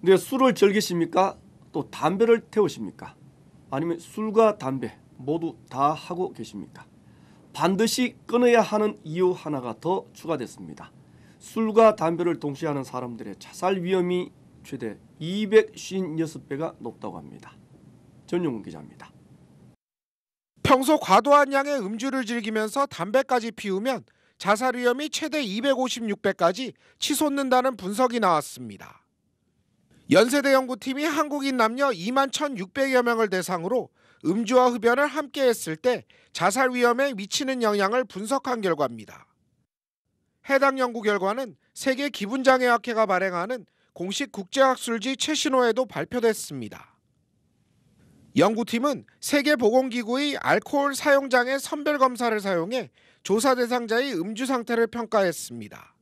근데 술을 즐기십니까? 또 담배를 태우십니까? 아니면 술과 담배 모두 다 하고 계십니까? 반드시 끊어야 하는 이유 하나가 더 추가됐습니다. 술과 담배를 동시에 하는 사람들의 자살 위험이 최대 256배가 높다고 합니다. 전용훈 기자입니다. 평소 과도한 양의 음주를 즐기면서 담배까지 피우면 자살 위험이 최대 256배까지 치솟는다는 분석이 나왔습니다. 연세대 연구팀이 한국인 남녀 2만 1,600여 명을 대상으로 음주와 흡연을 함께 했을 때 자살 위험에 미치는 영향을 분석한 결과입니다. 해당 연구 결과는 세계 기분장애학회가 발행하는 공식 국제학술지 최신호에도 발표됐습니다. 연구팀은 세계보건기구의 알코올 사용장애 선별검사를 사용해 조사 대상자의 음주 상태를 평가했습니다.